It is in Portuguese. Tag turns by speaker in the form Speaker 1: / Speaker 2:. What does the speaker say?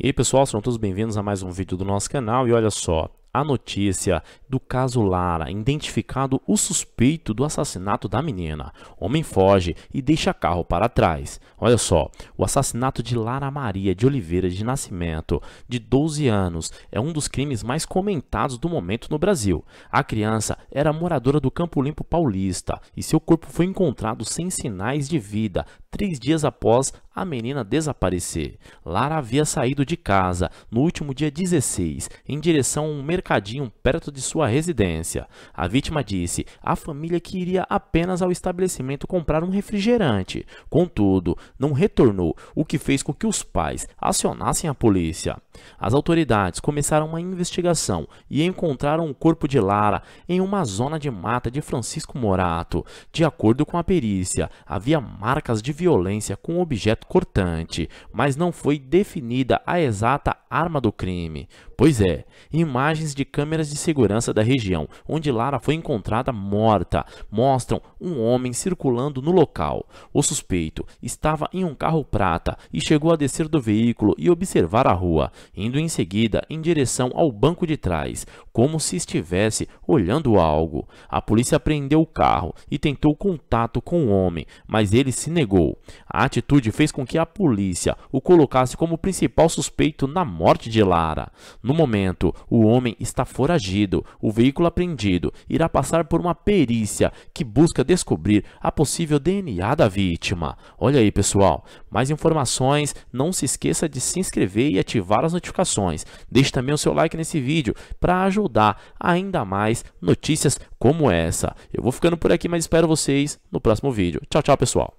Speaker 1: E aí pessoal, sejam todos bem-vindos a mais um vídeo do nosso canal e olha só, a notícia do caso Lara, identificado o suspeito do assassinato da menina. Homem foge e deixa carro para trás. Olha só, o assassinato de Lara Maria de Oliveira de Nascimento, de 12 anos, é um dos crimes mais comentados do momento no Brasil. A criança era moradora do Campo Limpo Paulista e seu corpo foi encontrado sem sinais de vida três dias após a menina desaparecer. Lara havia saído de casa no último dia 16 em direção a um mercadinho perto de sua residência. A vítima disse à família que iria apenas ao estabelecimento comprar um refrigerante. Contudo, não retornou, o que fez com que os pais acionassem a polícia. As autoridades começaram uma investigação e encontraram o corpo de Lara em uma zona de mata de Francisco Morato. De acordo com a perícia, havia marcas de violência com objeto cortante, mas não foi definida a exata arma do crime. Pois é, imagens de câmeras de segurança da região, onde Lara foi encontrada morta, mostram um homem circulando no local. O suspeito estava em um carro prata e chegou a descer do veículo e observar a rua, indo em seguida em direção ao banco de trás, como se estivesse olhando algo. A polícia apreendeu o carro e tentou contato com o homem, mas ele se negou. A atitude fez com que a polícia o colocasse como principal suspeito na morte de Lara. No momento, o homem está foragido, o veículo apreendido irá passar por uma perícia que busca descobrir a possível DNA da vítima. Olha aí, pessoal. Mais informações, não se esqueça de se inscrever e ativar as notificações. Deixe também o seu like nesse vídeo para ajudar ainda mais notícias como essa. Eu vou ficando por aqui, mas espero vocês no próximo vídeo. Tchau, tchau, pessoal.